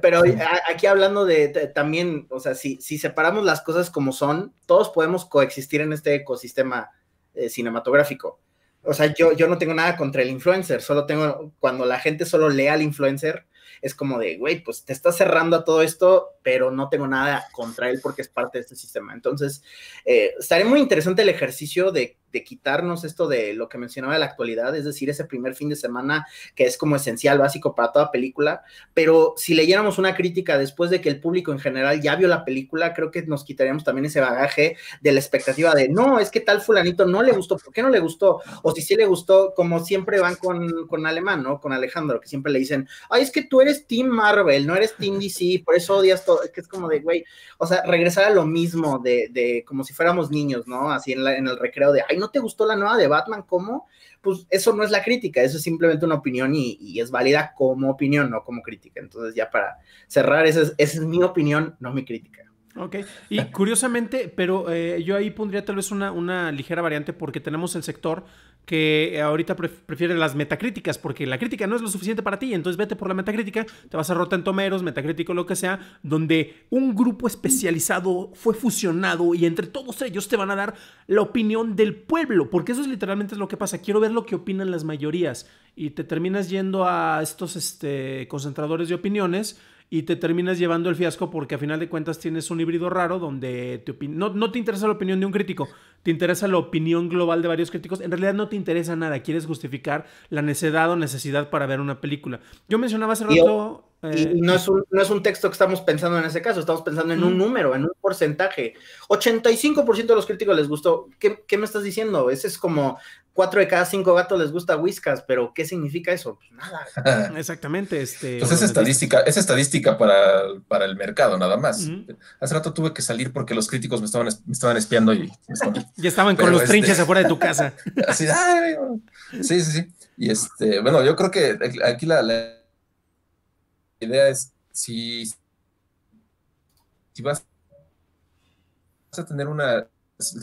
Pero aquí hablando de, también, o sea, si, si, separamos las cosas como son, todos podemos coexistir en este ecosistema eh, cinematográfico. O sea, yo, yo no tengo nada contra el influencer, solo tengo, cuando la gente solo lee al influencer, es como de, güey, pues te estás cerrando a todo esto pero no tengo nada contra él porque es parte de este sistema. Entonces, eh, estaría muy interesante el ejercicio de, quitarnos esto de lo que mencionaba de la actualidad, es decir, ese primer fin de semana que es como esencial, básico para toda película, pero si leyéramos una crítica después de que el público en general ya vio la película, creo que nos quitaríamos también ese bagaje de la expectativa de, no, es que tal fulanito no le gustó, ¿por qué no le gustó? O si sí le gustó, como siempre van con, con Alemán, ¿no? Con Alejandro, que siempre le dicen, ay, es que tú eres Team Marvel, no eres Team DC, por eso odias todo que es como de, güey, o sea, regresar a lo mismo de, como si fuéramos niños, ¿no? Así en, en el recreo de, ay, ¿no te gustó la nueva de Batman? ¿Cómo? Pues eso no es la crítica, eso es simplemente una opinión y, es válida como opinión, no como crítica. Entonces ya para cerrar, esa es, mi opinión, no mi crítica. Ok, y curiosamente, pero eh, yo ahí pondría tal vez una, una ligera variante porque tenemos el sector que ahorita prefieren las metacríticas, porque la crítica no es lo suficiente para ti, entonces vete por la metacrítica, te vas a en Tomeros, metacrítico, lo que sea, donde un grupo especializado fue fusionado y entre todos ellos te van a dar la opinión del pueblo, porque eso es literalmente lo que pasa, quiero ver lo que opinan las mayorías y te terminas yendo a estos este, concentradores de opiniones y te terminas llevando el fiasco porque a final de cuentas tienes un híbrido raro donde te no, no te interesa la opinión de un crítico, te interesa la opinión global de varios críticos. En realidad no te interesa nada, quieres justificar la necedad o necesidad para ver una película. Yo mencionaba hace rato... Eh, no, es un, no es un texto que estamos pensando en ese caso, estamos pensando en un número, en un porcentaje. 85% de los críticos les gustó. ¿Qué, qué me estás diciendo? Ese es como cuatro de cada cinco gatos les gusta Whiskas, pero ¿qué significa eso? Pues nada. Exactamente. Este, pues es estadística, es estadística para, el mercado, nada más. Hace rato tuve que salir porque los críticos me estaban, me estaban espiando y estaban, con los este trinches afuera de tu casa. sí, sí, sí. Y este, bueno, yo creo que aquí la, idea es si, si vas a tener una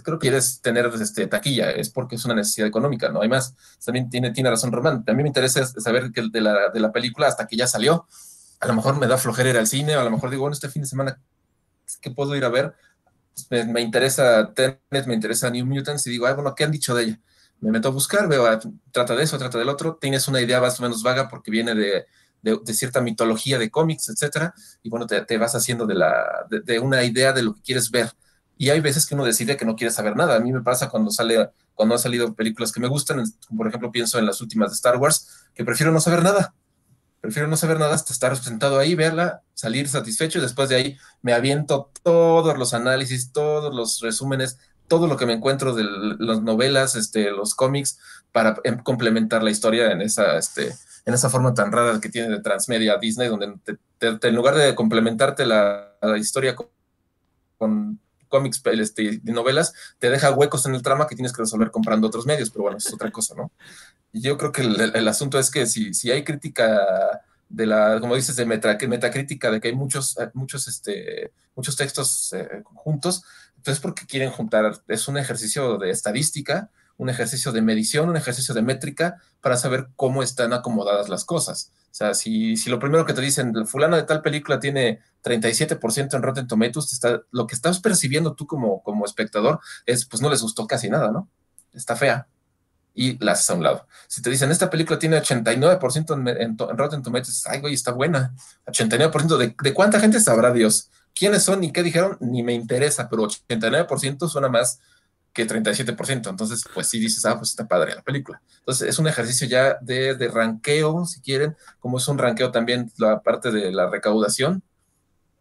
creo que quieres tener este, taquilla, es porque es una necesidad económica, no hay más. También tiene, tiene razón Román. También me interesa saber que de la, de la película hasta que ya salió, a lo mejor me da flojera ir al cine, o a lo mejor digo, bueno, este fin de semana, ¿qué puedo ir a ver? Pues me, interesa Tenet, me interesa New Mutants, y digo, ah, bueno, ¿qué han dicho de ella? Me meto a buscar, veo, ah, trata de eso, trata del otro, tienes una idea más o menos vaga porque viene de, de, cierta mitología de cómics, etcétera, y bueno, te, te vas haciendo de, la, de, una idea de lo que quieres ver y hay veces que uno decide que no quiere saber nada. A mí me pasa cuando sale cuando han salido películas que me gustan, por ejemplo, pienso en las últimas de Star Wars, que prefiero no saber nada. Prefiero no saber nada hasta estar sentado ahí, verla, salir satisfecho y después de ahí me aviento todos los análisis, todos los resúmenes, todo lo que me encuentro de las novelas, este, los cómics, para em, complementar la historia en esa, este, en esa forma tan rara que tiene de transmedia Disney, donde en lugar de complementarte la, historia con cómics, este, de novelas, te deja huecos en el trama que tienes que resolver comprando otros medios, pero bueno, es otra cosa, ¿no? yo creo que el, asunto es que si, si hay crítica de la, como dices, de meta, metacrítica, de que hay muchos, eh, muchos, este, muchos textos eh, juntos, entonces porque quieren juntar, es un ejercicio de estadística, un ejercicio de medición, un ejercicio de métrica para saber cómo están acomodadas las cosas. O sea, si, si lo primero que te dicen, fulano de tal película tiene 37% en Rotten Tomatoes, está, lo que estás percibiendo tú como, como espectador es, pues no les gustó casi nada, ¿no? Está fea. Y la haces a un lado. Si te dicen, esta película tiene 89% en, Rotten Tomatoes, ay, güey, está buena. 89% de, de cuánta gente sabrá Dios. ¿Quiénes son y qué dijeron? Ni me interesa, pero 89% suena más que 37%. Entonces, pues sí dices, ah, pues está padre la película. Entonces, es un ejercicio ya de, ranqueo, si quieren, como es un ranqueo también la parte de la recaudación.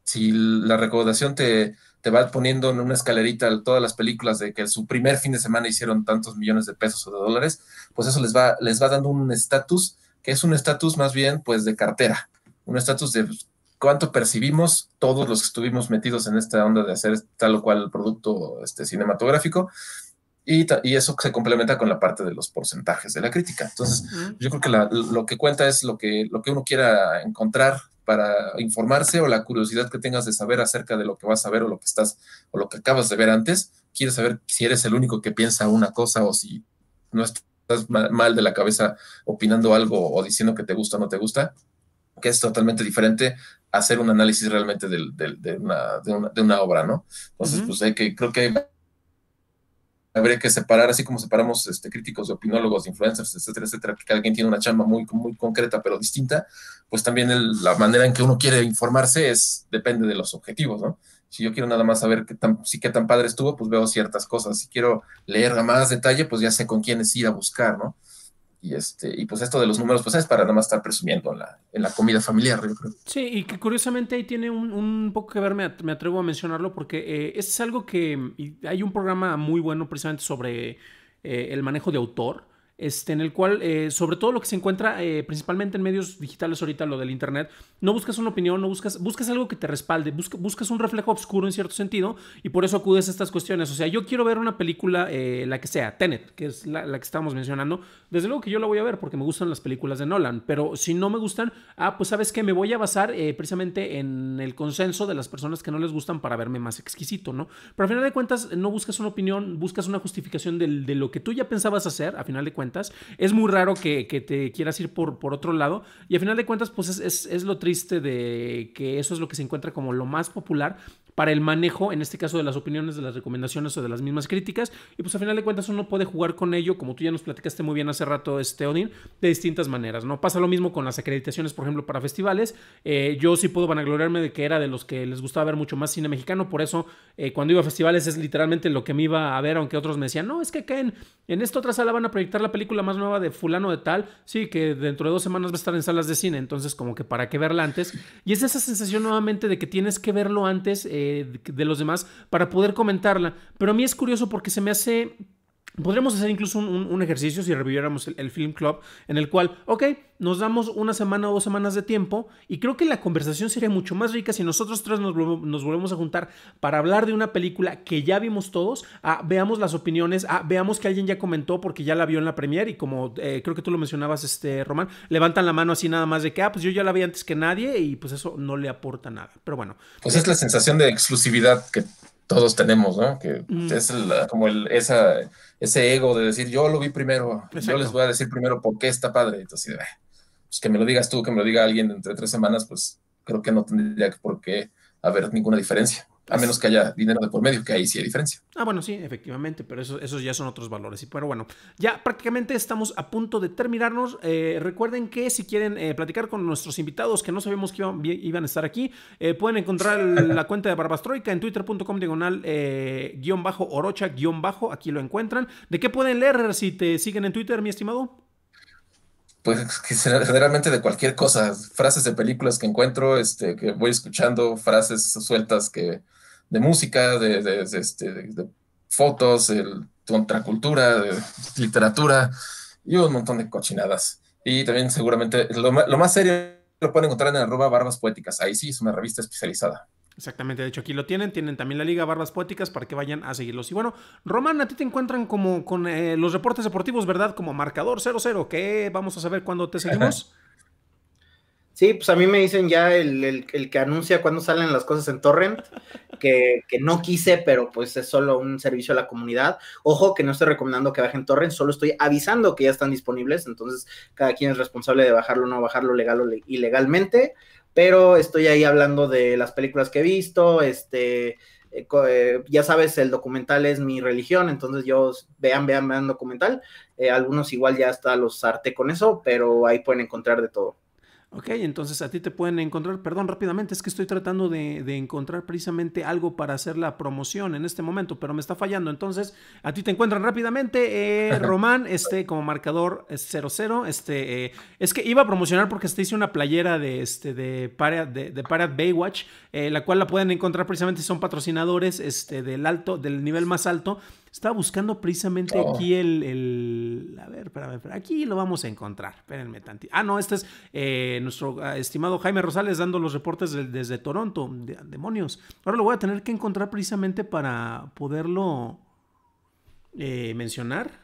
Si la recaudación te, te va poniendo en una escalerita todas las películas de que su primer fin de semana hicieron tantos millones de pesos o de dólares, pues eso les va, les va dando un estatus, que es un estatus más bien pues de cartera, un estatus de pues, cuánto percibimos todos los que estuvimos metidos en esta onda de hacer tal o cual producto este, cinematográfico. Y, eso se complementa con la parte de los porcentajes de la crítica. Entonces, yo creo que lo que cuenta es lo que, lo que uno quiera encontrar para informarse o la curiosidad que tengas de saber acerca de lo que vas a ver o lo que estás o lo que acabas de ver antes. Quieres saber si eres el único que piensa una cosa o si no estás mal de la cabeza opinando algo o diciendo que te gusta o no te gusta que es totalmente diferente hacer un análisis realmente de, de, una, obra, ¿no? Entonces, pues hay que, creo que habría que separar, así como separamos este, críticos opinólogos, influencers, etcétera, etcétera, que alguien tiene una chamba muy, muy concreta pero distinta, pues también la manera en que uno quiere informarse es, depende de los objetivos, ¿no? Si yo quiero nada más saber qué tan, si qué tan padre estuvo, pues veo ciertas cosas. Si quiero leer a más detalle, pues ya sé con quiénes ir a buscar, ¿no? y este y pues esto de los números pues es para nada más estar presumiendo en la, comida familiar sí y que curiosamente ahí tiene un, poco que ver me, atrevo a mencionarlo porque eh, es algo que hay un programa muy bueno precisamente sobre eh, el manejo de autor este, en el cual, eh, sobre todo lo que se encuentra eh, principalmente en medios digitales ahorita, lo del Internet, no buscas una opinión, no buscas, buscas algo que te respalde, buscas un reflejo oscuro en cierto sentido y por eso acudes a estas cuestiones. O sea, yo quiero ver una película, eh, la que sea, Tenet, que es la, que estábamos mencionando, desde luego que yo la voy a ver porque me gustan las películas de Nolan, pero si no me gustan, ah, pues sabes que me voy a basar precisamente en el consenso de las personas que no les gustan para verme más exquisito, ¿no? Pero al final de cuentas, no buscas una opinión, buscas una justificación de lo que tú ya pensabas hacer, a final de cuentas, es muy raro que, te quieras ir por, por, otro lado. Y al final de cuentas, pues es, lo triste de que eso es lo que se encuentra como lo más popular para el manejo, en este caso de las opiniones, de las recomendaciones o de las mismas críticas. Y pues a final de cuentas uno puede jugar con ello, como tú ya nos platicaste muy bien hace rato, este Odin, de distintas maneras, ¿no? Pasa lo mismo con las acreditaciones, por ejemplo, para festivales. Eh, yo sí puedo vanagloriarme de que era de los que les gustaba ver mucho más cine mexicano, por eso eh, cuando iba a festivales es literalmente lo que me iba a ver, aunque otros me decían, no, es que caen en, en esta otra sala van a proyectar la película película más nueva de fulano de tal, sí, que dentro de dos semanas va a estar en salas de cine, entonces como que para qué verla antes. Y es esa sensación nuevamente de que tienes que verlo antes eh, de los demás para poder comentarla. Pero a mí es curioso porque se me hace Podríamos hacer incluso un, ejercicio si reviviéramos el, Film Club, en el cual, ok, nos damos una semana o dos semanas de tiempo y creo que la conversación sería mucho más rica si nosotros tres nos, volvemos a juntar para hablar de una película que ya vimos todos, veamos las opiniones, veamos que alguien ya comentó porque ya la vio en la premiere y como eh, creo que tú lo mencionabas, este, Román, levantan la mano así nada más de que, ah, pues yo ya la vi antes que nadie y pues eso no le aporta nada. Pero bueno. Pues es la sensación de exclusividad que todos tenemos, ¿no? Que mm. es como el, esa ese ego de decir, yo lo vi primero, yo les voy a decir primero por qué está padre. Entonces, pues que me lo digas tú, que me lo diga alguien entre tres semanas, pues creo que no tendría por qué haber ninguna diferencia. A menos que haya dinero de por medio, que ahí sí hay diferencia. Ah, bueno, sí, efectivamente, pero eso, esos ya son otros valores. Pero bueno, ya prácticamente estamos a punto de terminarnos. Eh, recuerden que si quieren eh, platicar con nuestros invitados que no sabíamos que iban, a estar aquí, eh, pueden encontrar la cuenta de Barbastroika en twitter.com diagonal guión bajo orocha guión bajo. Aquí lo encuentran. ¿De qué pueden leer si te siguen en Twitter, mi estimado? pues generalmente de cualquier cosa, frases de películas que encuentro, este, que voy escuchando, frases sueltas que, de música, de, de, de, este, de fotos, el, contracultura, de literatura y un montón de cochinadas. Y también seguramente lo, lo más serio lo pueden encontrar en arroba barbas poéticas. Ahí sí es una revista especializada. Exactamente, de hecho aquí lo tienen, tienen también la Liga Barbas Poéticas para que vayan a seguirlos. Y bueno, Román, a ti te encuentran como con eh, los reportes deportivos, ¿verdad? Como marcador 0-0, que vamos a saber cuándo te seguimos. Sí, pues a mí me dicen ya el, que anuncia cuándo salen las cosas en Torrent, que, no quise, pero pues es solo un servicio a la comunidad. Ojo que no estoy recomendando que bajen Torrent, solo estoy avisando que ya están disponibles, entonces cada quien es responsable de bajarlo o no bajarlo legal o ilegalmente pero estoy ahí hablando de las películas que he visto, este, eh, eh, ya sabes, el documental es mi religión, entonces yo vean, vean, vean documental, eh, algunos igual ya hasta los harté con eso, pero ahí pueden encontrar de todo. Ok, entonces a ti te pueden encontrar, perdón, rápidamente, es que estoy tratando de, de, encontrar precisamente algo para hacer la promoción en este momento, pero me está fallando. Entonces, a ti te encuentran rápidamente, eh, Román, este, como marcador 0-0. Eh, este, eh, es que iba a promocionar porque te hice una playera de, este, de, Parad, de, de Baywatch, la cual la pueden encontrar precisamente, son patrocinadores este, del alto, del nivel más alto. Estaba buscando precisamente oh. aquí el, A ver, espérame, espera, aquí lo vamos a encontrar. Espérenme tantito. Ah, no, este es eh, nuestro ah, estimado Jaime Rosales dando los reportes desde Toronto. demonios. Ahora lo voy a tener que encontrar precisamente para poderlo eh, mencionar.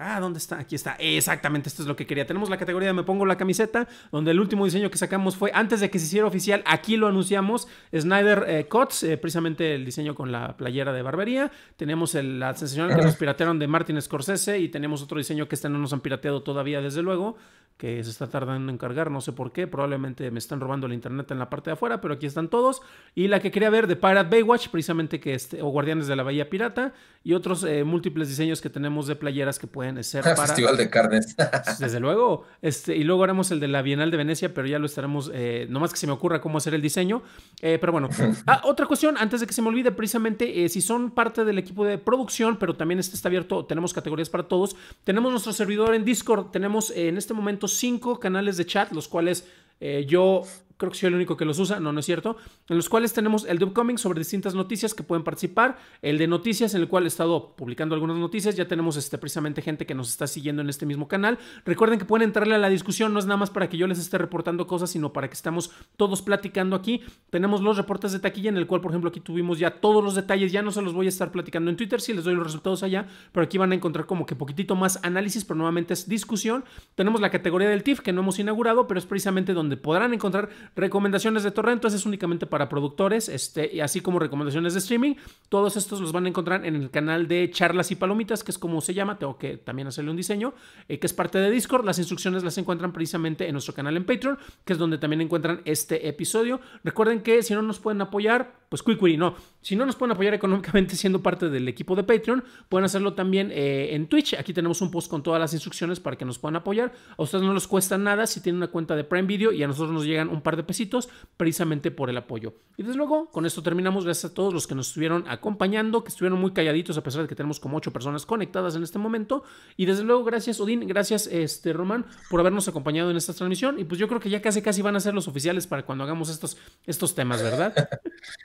Ah, ¿dónde está? Aquí está. Exactamente, esto es lo que quería. Tenemos la categoría de Me Pongo la Camiseta, donde el último diseño que sacamos fue antes de que se hiciera oficial. Aquí lo anunciamos. Snyder eh, Cots, eh, precisamente el diseño con la playera de barbería. Tenemos el, la sensacional que nos piratearon de Martin Scorsese y tenemos otro diseño que este no nos han pirateado todavía, desde luego que se está tardando en cargar, no sé por qué, probablemente me están robando el internet en la parte de afuera, pero aquí están todos. Y la que quería ver de Pirate Baywatch, precisamente que este, o Guardianes de la Bahía Pirata, y otros eh, múltiples diseños que tenemos de playeras que pueden ser Festival de carnes. Desde luego. Este, y luego haremos el de la Bienal de Venecia, pero ya lo estaremos, eh, nomás que se me ocurra cómo hacer el diseño. Eh, pero bueno, ah, otra cuestión, antes de que se me olvide, precisamente, eh, si son parte del equipo de producción, pero también este está abierto, tenemos categorías para todos, tenemos nuestro servidor en Discord, tenemos en este momento cinco canales de chat, los cuales eh, yo creo que soy el único que los usa, no, no es cierto, en los cuales tenemos el de Upcoming sobre distintas noticias que pueden participar, el de noticias en el cual he estado publicando algunas noticias, ya tenemos este, precisamente gente que nos está siguiendo en este mismo canal. Recuerden que pueden entrarle a la discusión, no es nada más para que yo les esté reportando cosas, sino para que estamos todos platicando aquí. Tenemos los reportes de taquilla en el cual, por ejemplo, aquí tuvimos ya todos los detalles, ya no se los voy a estar platicando en Twitter, si les doy los resultados allá, pero aquí van a encontrar como que poquitito más análisis, pero nuevamente es discusión. Tenemos la categoría del TIF que no hemos inaugurado, pero es precisamente donde podrán encontrar Recomendaciones de torrentos es únicamente para productores, este, y así como recomendaciones de streaming. Todos estos los van a encontrar en el canal de Charlas y Palomitas, que es como se llama, tengo que también hacerle un diseño, eh, que es parte de Discord. Las instrucciones las encuentran precisamente en nuestro canal en Patreon, que es donde también encuentran este episodio. Recuerden que si no nos pueden apoyar, pues Quickly no. Si no nos pueden apoyar económicamente siendo parte del equipo de Patreon, pueden hacerlo también eh, en Twitch. Aquí tenemos un post con todas las instrucciones para que nos puedan apoyar. A ustedes no les cuesta nada si tienen una cuenta de Prime Video y a nosotros nos llegan un par de pesitos precisamente por el apoyo. Y desde luego, con esto terminamos. Gracias a todos los que nos estuvieron acompañando, que estuvieron muy calladitos a pesar de que tenemos como ocho personas conectadas en este momento. Y desde luego, gracias Odín, gracias este Román por habernos acompañado en esta transmisión. Y pues yo creo que ya casi casi van a ser los oficiales para cuando hagamos estos, estos temas, ¿verdad?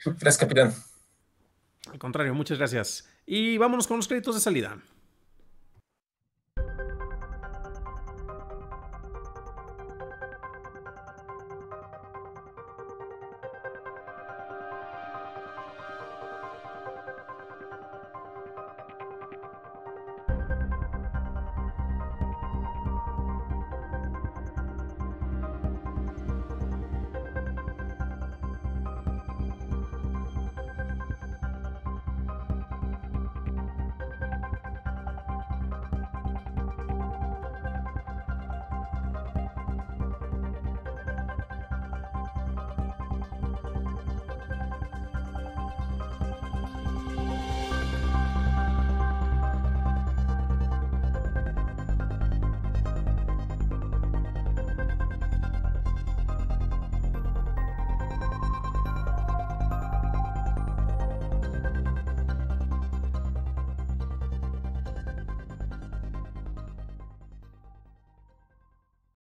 Gracias, capitán. Al contrario, muchas gracias. Y vámonos con los créditos de salida.